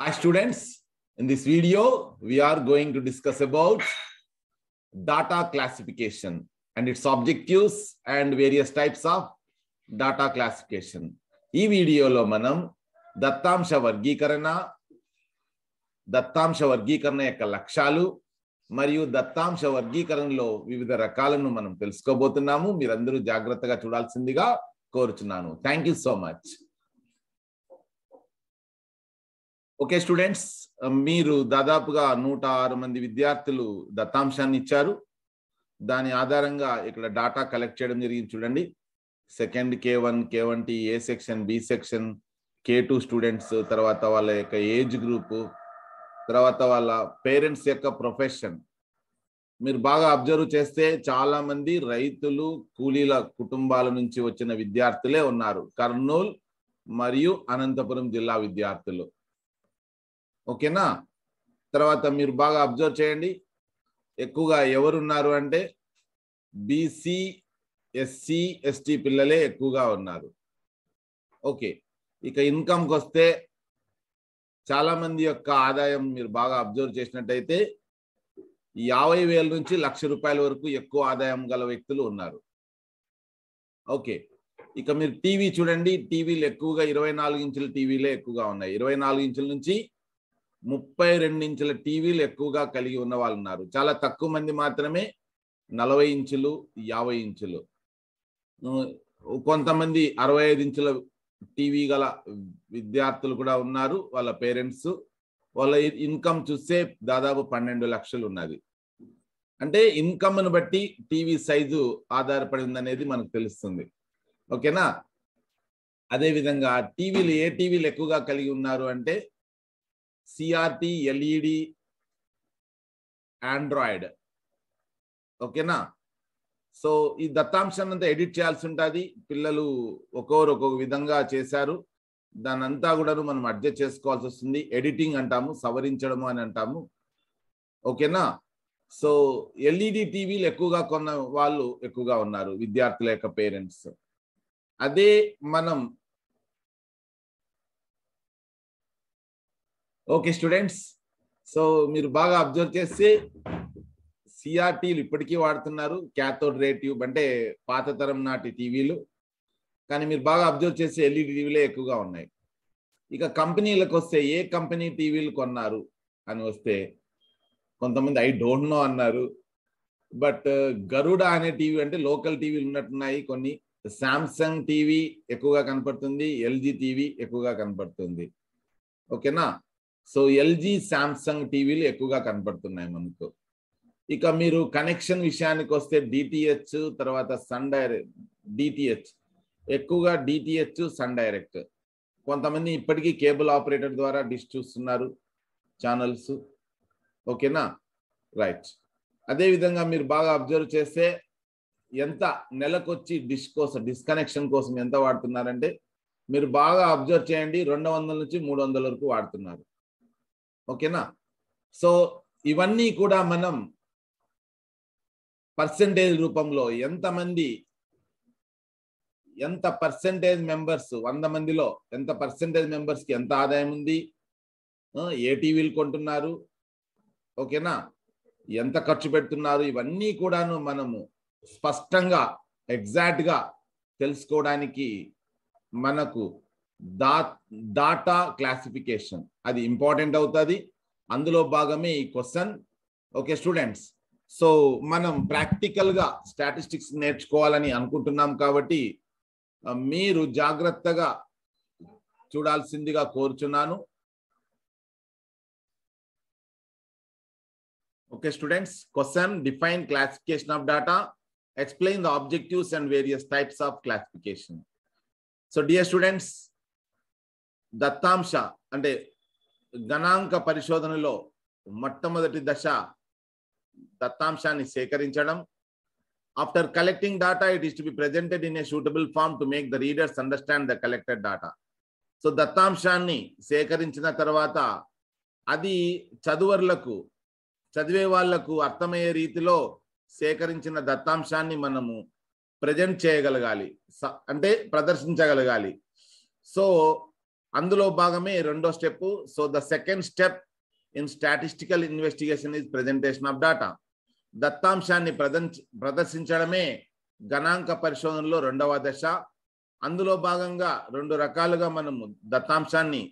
Hi students, in this video, we are going to discuss about data classification and its objectives and various types of data classification. ఈ వీడియోలో మనం దత్తాంశ వర్గీకరణ దత్తాంశ వర్గీకరణ యొక్క లక్ష్యాలు మరియు దత్తాంశ వర్గీకరణలో వివిధ రకాలను మనం తెలుసుకోబోతున్నాము మీరందరూ జాగ్రత్తగా చూడాల్సిందిగా కోరుచున్నాను thank you so much okay students మీరు దాదాపుగా నూట ఆరు మంది విద్యార్థులు దత్తాంశాన్ని ఇచ్చారు దాని ఆధారంగా ఇక్కడ డాటా కలెక్ట్ చేయడం జరిగింది చూడండి second K one K one T A section B section K two students తర్వాత వాళ్ళ యొక్క ఏజ్ గ్రూప్ తర్వాత వాళ్ళ పేరెంట్స్ యొక్క ప్రొఫెషన్ మీరు బాగా అబ్జర్వ్ చేస్తే చాలా మంది రైతులు కూలీల కుటుంబాల నుంచి వచ్చిన విద్యార్థులే ఉన్నారు కర్నూలు మరియు అనంతపురం జిల్లా విద్యార్థులు ఓకేనా తర్వాత మీరు బాగా అబ్జర్వ్ చేయండి ఎక్కువగా ఎవరున్నారు అంటే బీసీ ఎస్సీ ఎస్టీ పిల్లలే ఎక్కువగా ఉన్నారు ఓకే ఇక ఇన్కమ్కి వస్తే చాలామంది యొక్క ఆదాయం మీరు బాగా అబ్జర్వ్ చేసినట్టయితే యాభై వేల నుంచి లక్ష రూపాయల వరకు ఎక్కువ ఆదాయం గల వ్యక్తులు ఉన్నారు ఓకే ఇక మీరు టీవీ చూడండి టీవీలు ఎక్కువగా ఇరవై నాలుగు ఇంచుల టీవీలే ఎక్కువగా ఉన్నాయి ఇరవై నాలుగు ఇంచుల నుంచి ముప్పై ఇంచుల టీవీలు ఎక్కువగా కలిగి ఉన్న వాళ్ళు ఉన్నారు చాలా తక్కువ మంది మాత్రమే నలభై ఇంచులు యాభై ఇంచులు కొంతమంది అరవై ఐదు ఇంచుల టీవీ గల విద్యార్థులు కూడా ఉన్నారు వాళ్ళ పేరెంట్స్ వాళ్ళ ఇన్కమ్ చూస్తే దాదాపు పన్నెండు లక్షలు ఉన్నది అంటే ఇన్కమ్ను బట్టి టీవీ సైజు ఆధారపడిందనేది మనకు తెలుస్తుంది ఓకేనా అదేవిధంగా టీవీలు ఏ టీవీలు ఎక్కువగా కలిగి ఉన్నారు అంటే సిఆర్టి ఎల్ఈడి ఆండ్రాయిడ్ ఓకేనా సో ఈ దత్తాంశాన్ని అంతా ఎడిట్ చేయాల్సి ఉంటుంది పిల్లలు ఒక్కొరు ఒక్కొక్క విధంగా చేశారు దానంతా కూడాను మనం అడ్జస్ట్ చేసుకోవాల్సి వస్తుంది ఎడిటింగ్ అంటాము సవరించడము అని అంటాము ఓకేనా సో ఎల్ఈడి టీవీలు ఎక్కువగా కొన్న వాళ్ళు ఎక్కువగా ఉన్నారు విద్యార్థుల యొక్క పేరెంట్స్ అదే మనం ఓకే స్టూడెంట్స్ సో మీరు బాగా అబ్జర్వ్ చేసి సిఆర్టీలు ఇప్పటికీ వాడుతున్నారు క్యాథోడ్ రే ట్యూబ్ అంటే పాత తరం నాటి టీవీలు కానీ మీరు బాగా అబ్జర్వ్ చేసి ఎల్ఈడి టీవీలే ఎక్కువగా ఉన్నాయి ఇక కంపెనీలకు వస్తే ఏ కంపెనీ టీవీలు కొన్నారు అని వస్తే కొంతమంది ఐ డోంట్ నో అన్నారు బట్ గరుడ అనే టీవీ అంటే లోకల్ టీవీలు ఉన్నట్టున్నాయి కొన్ని శాంసంగ్ టీవీ ఎక్కువగా కనపడుతుంది ఎల్జీ టీవీ ఎక్కువగా కనపడుతుంది ఓకేనా సో ఎల్జీ శాంసంగ్ టీవీలు ఎక్కువగా కనపడుతున్నాయి మనకు ఇక మీరు కనెక్షన్ విషయానికి వస్తే డిటిహెచ్ తర్వాత సన్ డైరెక్ట్ డిటిహెచ్ ఎక్కువగా డిటిహెచ్ సన్ డైరెక్ట్ కొంతమంది ఇప్పటికీ కేబుల్ ఆపరేటర్ ద్వారా డిష్ చూస్తున్నారు ఛానల్స్ ఓకేనా రైట్ అదేవిధంగా మీరు బాగా అబ్జర్వ్ చేస్తే ఎంత నెలకొచ్చి డిష్ కోసం డిస్కనెక్షన్ కోసం ఎంత వాడుతున్నారంటే మీరు బాగా అబ్జర్వ్ చేయండి రెండు వందల నుంచి మూడు వందల వరకు వాడుతున్నారు ఓకేనా సో ఇవన్నీ కూడా మనం పర్సంటేజ్ రూపంలో ఎంతమంది ఎంత పర్సంటేజ్ మెంబర్స్ వంద మందిలో ఎంత పర్సంటేజ్ మెంబర్స్కి ఎంత ఆదాయం ఉంది ఏ టీవీలు కొంటున్నారు ఓకేనా ఎంత ఖర్చు పెడుతున్నారు ఇవన్నీ కూడాను మనము స్పష్టంగా ఎగ్జాక్ట్గా తెలుసుకోవడానికి మనకు దా డాటా క్లాసిఫికేషన్ అది ఇంపార్టెంట్ అవుతుంది అందులో భాగమే ఈ క్వశ్చన్ ఓకే స్టూడెంట్స్ సో మనం ప్రాక్టికల్గా స్టాటిస్టిక్స్ నేర్చుకోవాలని అనుకుంటున్నాం కాబట్టి మీరు జాగ్రత్తగా చూడాల్సిందిగా కోరుచున్నాను okay students question define classification of data explain the objectives and various types of classification so dear students దత్తాంశ అంటే గణాంక పరిశోధనలో మొట్టమొదటి దశ దత్తాంశాన్ని సేకరించడం after collecting data it is to be presented in a suitable form to make the readers understand the collected data so దత్తాంశాన్ని సేకరించిన తర్వాత అది చదువర్లకు చదివే వాళ్లకు అర్థమయ్యే రీతిలో సేకరించిన దత్తాంశాన్ని మనము ప్రజెంట్ చేయగలగాలి అంటే ప్రదర్శించగలగాలి సో అందులో భాగమే రెండో step so the second step in statistical investigation is presentation of data దత్తాంశాన్ని ప్రదర్శించడమే గణాంక పరిశోధనలో రెండవ దశ అందులో భాగంగా రెండు రకాలుగా మనము దత్తాంశాన్ని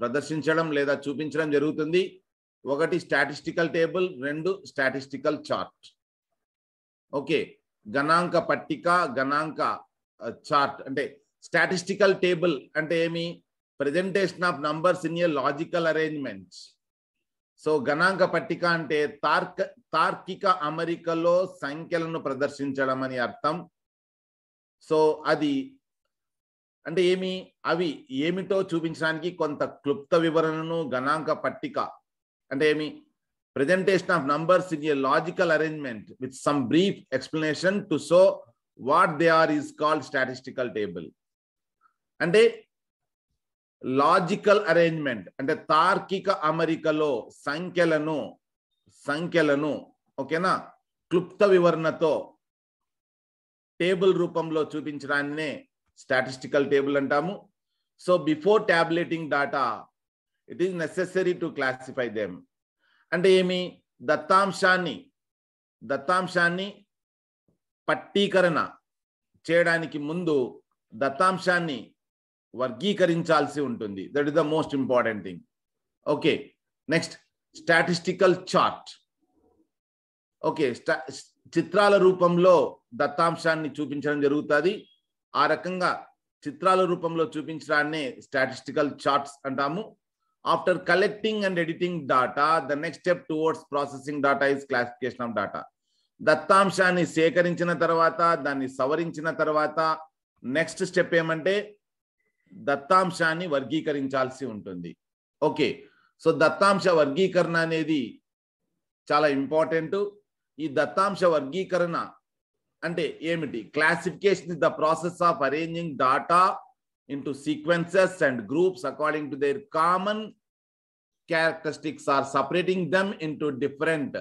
ప్రదర్శించడం లేదా చూపించడం జరుగుతుంది ఒకటి స్టాటిస్టికల్ టేబుల్ రెండు స్టాటిస్టికల్ చార్ట్ ఓకే గణాంక పట్టిక గణాంక చార్ట్ అంటే స్టాటిస్టికల్ టేబుల్ అంటే ఏమి presentation of numbers in a logical arrangements so గణాంక పట్టిక అంటే తార్క తార్కిక అమరికలో సంఖ్యలను ప్రదర్శించడం అని అర్థం సో అది అంటే ఏమి అవి ఏమిటో చూపించడానికి కొంత క్లుప్త వివరణను గణాంక పట్టిక అంటే ఏమి presentation of numbers in a logical arrangement with some brief explanation to so what they are is called statistical table అంటే లాజికల్ అరేంజ్మెంట్ అంటే తార్కిక అమరికలో సంఖ్యలను సంఖ్యలను ఓకేనా క్లుప్త వివరణతో టేబుల్ రూపంలో చూపించడాన్నే స్టాటిస్టికల్ టేబుల్ అంటాము so before tabulating data it is necessary to classify them అంటే ఏమి దత్తాంశాన్ని దత్తాంశాన్ని పట్టీకరణ చేయడానికి ముందు దత్తాంశాన్ని వర్గీకరించాల్సి ఉంటుంది that is the most important thing okay next statistical chart okay చిత్రాల రూపంలో దత్తాంశాన్ని చూపించడం జరుగుతుంది ఆ రకంగా చిత్రాల రూపంలో చూపించడాన్ని స్టాటిస్టికల్ చార్ట్స్ అంటాము after collecting and editing data the next step towards processing data is classification of data దత్తాంశాన్ని సేకరించిన తర్వాత దాన్ని సవరించిన తర్వాత నెక్స్ట్ స్టెప్ ఏమంటే దత్తాంశాన్ని వర్గీకరించాల్సి ఉంటుంది ఓకే సో దత్తాంశ వర్గీకరణ అనేది చాలా ఇంపార్టెంట్ ఈ దత్తాంశ వర్గీకరణ అంటే ఏమిటి classification is the process of arranging data into sequences and groups according to their common characteristics or separating them into different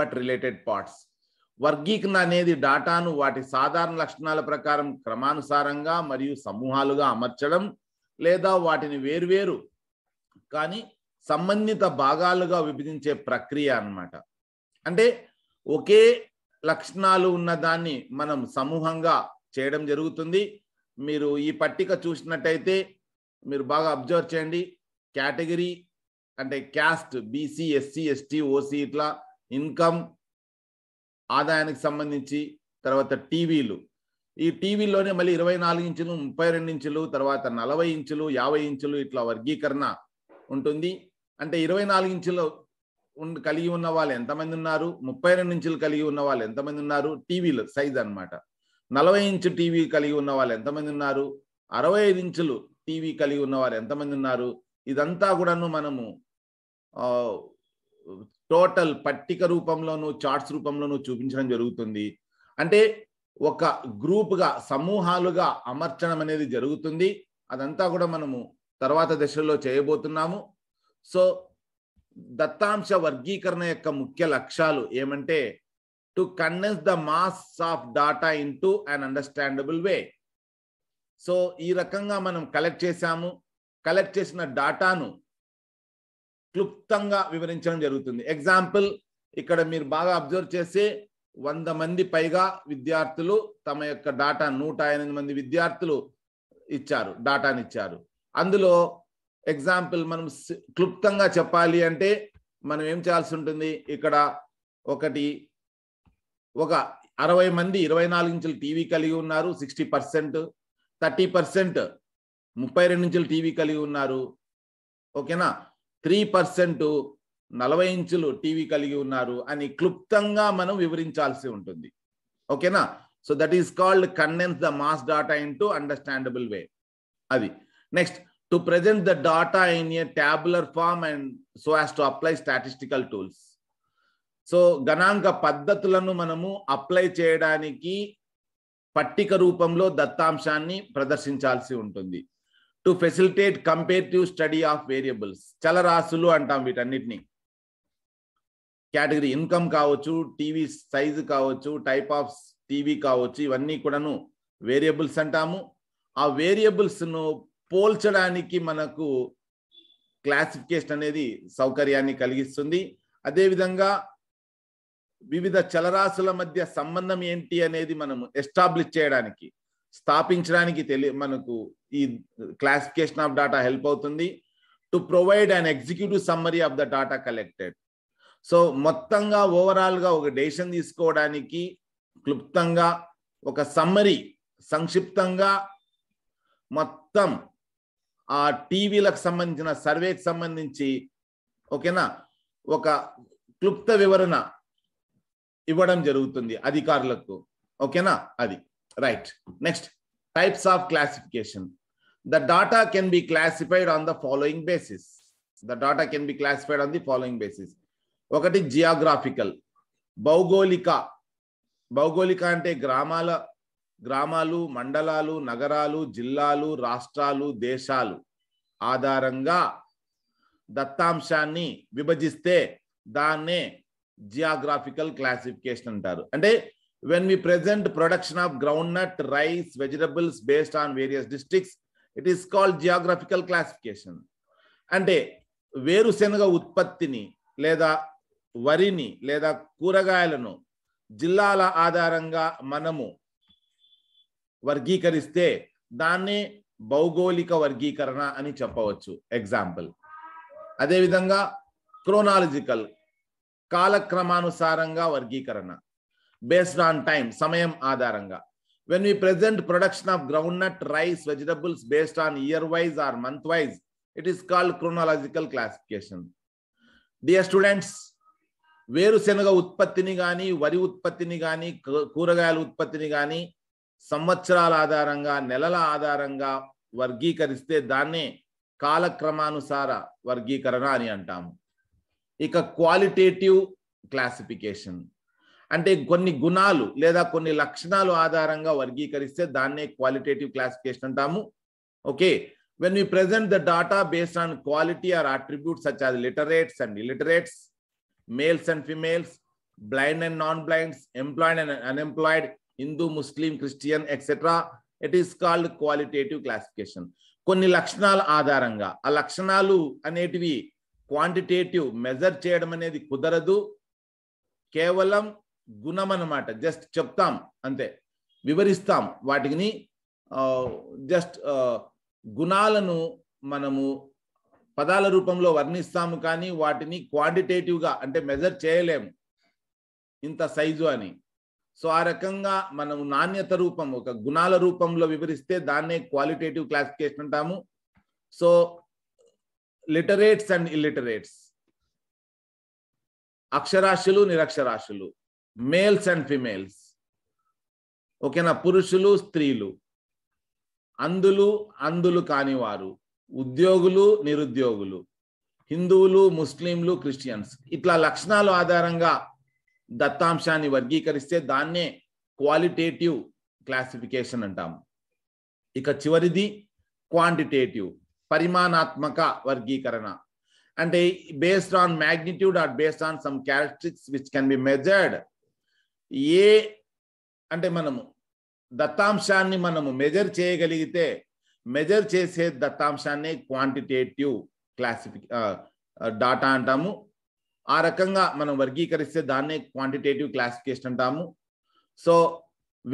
but related parts వర్గీకరణ అనేది డాటాను వాటి సాధారణ లక్షణాల ప్రకారం క్రమానుసారంగా మరియు సమూహాలుగా అమర్చడం లేదా వాటిని వేరువేరు కానీ సంబంధిత భాగాలుగా విభజించే ప్రక్రియ అన్నమాట అంటే ఒకే లక్షణాలు ఉన్న దాన్ని మనం సమూహంగా చేయడం జరుగుతుంది మీరు ఈ పట్టిక చూసినట్టయితే మీరు బాగా అబ్జర్వ్ చేయండి కేటగిరీ అంటే caste BC SC ST OC ఇట్లా ఇన్కమ్ ఆదాయానికి సంబంధించి తర్వాత టీవీలు ఈ టీవీలోనే మళ్ళీ ఇరవై నాలుగు ఇంచులు ముప్పై రెండు ఇంచులు తర్వాత నలభై ఇంచులు యాభై ఇంచులు ఇట్లా వర్గీకరణ ఉంటుంది అంటే ఇరవై నాలుగు ఇంచులు కలిగి ఉన్న వాళ్ళు ఎంతమంది ఉన్నారు ముప్పై రెండు ఇంచులు కలిగి ఉన్న వాళ్ళు ఎంతమంది ఉన్నారు టీవీలు సైజ్ అనమాట నలభై ఇంచు టీవీ కలిగి ఉన్న వాళ్ళు ఎంతమంది ఉన్నారు అరవై ఐదు ఇంచులు టీవీ కలిగి ఉన్న వాళ్ళు ఎంతమంది ఉన్నారు ఇదంతా కూడాను మనము టోటల్ పట్టిక రూపంలోనూ చార్ట్స్ రూపంలోనూ చూపించడం జరుగుతుంది అంటే ఒక గ్రూప్గా సమూహాలుగా అమర్చడం అనేది జరుగుతుంది అదంతా కూడా మనము తర్వాత దశల్లో చేయబోతున్నాము సో దత్తాంశ వర్గీకరణ యొక్క ముఖ్య లక్ష్యాలు ఏమంటే to condense the mass of data into an understandable way so ఈ రకంగా మనం కలెక్ట్ చేశాము కలెక్ట్ చేసిన డాటాను క్లుప్తంగా వివరించడం జరుగుతుంది ఎగ్జాంపుల్ ఇక్కడ మీరు బాగా అబ్జర్వ్ చేసి వంద మంది పైగా విద్యార్థులు తమ యొక్క డాటా నూట ఎనిమిది మంది విద్యార్థులు ఇచ్చారు డాటాని ఇచ్చారు అందులో ఎగ్జాంపుల్ మనం క్లుప్తంగా చెప్పాలి అంటే మనం ఏం చేయాల్సి ఉంటుంది ఇక్కడ ఒకటి ఒక అరవై మంది ఇరవై నాలుగు ఇంచుల టీవీ కలిగి ఉన్నారు సిక్స్టీ పర్సెంట్ థర్టీ పర్సెంట్ ముప్పై రెండు ఇంచుల టీవీ కలిగి ఉన్నారు ఓకేనా త్రీ పర్సెంట్ నలభై ఇంచులు టీవీ కలిగి ఉన్నారు అని క్లుప్తంగా మనం వివరించాల్సి ఉంటుంది ఓకేనా so that is called condense the mass data into understandable way అది next to present the data in a tabular form and so as to apply statistical tools so గణాంక పద్ధతులను మనము అప్లై చేయడానికి పట్టిక రూపంలో దత్తాంశాన్ని ప్రదర్శించాల్సి ఉంటుంది to facilitate comparative study of variables చలరాశులు అంటాం వీటన్నిటిని కేటగిరీ ఇన్కమ్ కావచ్చు టీవీ సైజు కావచ్చు టైప్ ఆఫ్ టీవీ కావచ్చు ఇవన్నీ కూడాను వేరియబుల్స్ అంటాము ఆ వేరియబుల్స్ను పోల్చడానికి మనకు క్లాసిఫికేషన్ అనేది సౌకర్యాన్ని కలిగిస్తుంది అదేవిధంగా వివిధ చలరాశుల మధ్య సంబంధం ఏంటి అనేది మనము ఎస్టాబ్లిష్ చేయడానికి స్థాపించడానికి తెలి మనకు ఈ క్లాసిఫికేషన్ ఆఫ్ డాటా హెల్ప్ అవుతుంది to provide and executive summary of the data collected so మొత్తంగా ఓవరాల్గా ఒక డెసిషన్ తీసుకోవడానికి క్లుప్తంగా ఒక సమ్మరీ సంక్షిప్తంగా మొత్తం ఆ టీవీలకు సంబంధించిన సర్వేకి సంబంధించి ఓకేనా ఒక క్లుప్త వివరణ ఇవ్వడం జరుగుతుంది అధికారులకు ఓకేనా అది Right. Next, types of classification. The data can be classified on the following basis. The data can be classified on the following basis. ఒకటి జియోగ్రాఫికల్ భౌగోళిక భౌగోళిక అంటే గ్రామాల గ్రామాలు మండలాలు నగరాలు జిల్లాలు రాష్ట్రాలు దేశాలు ఆధారంగా దత్తాంశాన్ని విభజిస్తే దాన్నే జియోగ్రాఫికల్ క్లాసిఫికేషన్ అంటారు అంటే When we present production of groundnut, rice, vegetables based on various districts, it is called geographical classification. అంటే వేరుశనగ ఉత్పత్తిని లేదా వరిని లేదా కూరగాయలను జిల్లాల ఆధారంగా మనము వర్గీకరిస్తే దాన్ని భౌగోళిక వర్గీకరణ అని చెప్పవచ్చు ఎగ్జాంపుల్ అదేవిధంగా క్రోనాలజికల్ కాలక్రమానుసారంగా వర్గీకరణ బేస్డ్ ఆన్ టైం సమయం ఆధారంగా when we present production of groundnut rice vegetables based on year wise or month wise it is called chronological classification dear students వేరుశెనగ ఉత్పత్తిని కానీ వరి ఉత్పత్తిని కానీ కూరగాయల ఉత్పత్తిని కానీ సంవత్సరాల ఆధారంగా నెలల ఆధారంగా వర్గీకరిస్తే దాన్నే కాలక్రమానుసార వర్గీకరణ అని అంటాము ఇక క్వాలిటేటివ్ క్లాసిఫికేషన్ అంటే కొన్ని గుణాలు లేదా కొన్ని లక్షణాలు ఆధారంగా వర్గీకరిస్తే దాన్నే క్వాలిటేటివ్ క్లాసిఫికేషన్ అంటాము okay when you present the data based on quality or attributes such as literates and illiterates males and females blind and non blinds employed and unemployed Hindu Muslim Christian etcetera it is called qualitative classification కొన్ని లక్షణాల ఆధారంగా ఆ లక్షణాలు అనేటివి quantitative measure చేయడం అనేది కుదరదు కేవలం గుణం అనమాట జస్ట్ చెప్తాం అంతే వివరిస్తాం వాటిని జస్ట్ గుణాలను మనము పదాల రూపంలో వర్ణిస్తాము కానీ వాటిని క్వాంటిటేటివ్గా అంటే మెజర్ చేయలేము ఇంత సైజు అని సో ఆ రకంగా మనము నాణ్యత రూపం ఒక గుణాల రూపంలో వివరిస్తే దాన్నే క్వాలిటేటివ్ క్లాసిఫికేషన్ అంటాము సో లిటరేట్స్ అండ్ ఇల్లిటరేట్స్ అక్షరాస్యులు నిరక్షరాశులు మేల్స్ అండ్ ఫిమేల్స్ ఓకేనా పురుషులు స్త్రీలు అందులు అందులు కానివారు ఉద్యోగులు నిరుద్యోగులు హిందువులు ముస్లింలు క్రిస్టియన్స్ ఇట్లా లక్షణాలు ఆధారంగా దత్తాంశాన్ని వర్గీకరిస్తే దాన్నే క్వాలిటేటివ్ క్లాసిఫికేషన్ అంటాము ఇక చివరిది క్వాంటిటేటివ్ పరిమాణాత్మక వర్గీకరణ అంటే based on magnitude or based on some characteristics which can be measured ఏ అంటే మనము దత్తాంశాన్ని మనము మెజర్ చేయగలిగితే మెజర్ చేసే దత్తాంశాన్ని క్వాంటిటేటివ్ క్లాసిఫి డాటా అంటాము ఆ రకంగా మనం వర్గీకరిస్తే దాన్నే క్వాంటిటేటివ్ క్లాసిఫికేషన్ అంటాము సో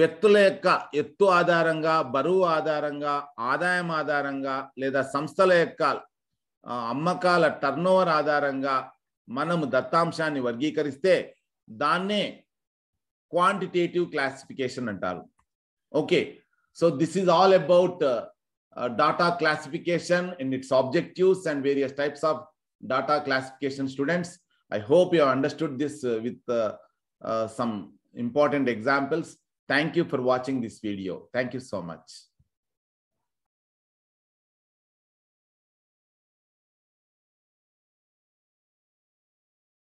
వ్యక్తుల యొక్క ఎత్తు ఆధారంగా బరువు ఆధారంగా ఆదాయం ఆధారంగా లేదా సంస్థల యొక్క అమ్మకాల టర్నోవర్ ఆధారంగా మనము దత్తాంశాన్ని వర్గీకరిస్తే దాన్నే quantitative classification and all. Okay, so this is all about uh, uh, data classification and its objectives and various types of data classification students. I hope you have understood this uh, with some important examples. Thank you for watching this video. Thank you so much.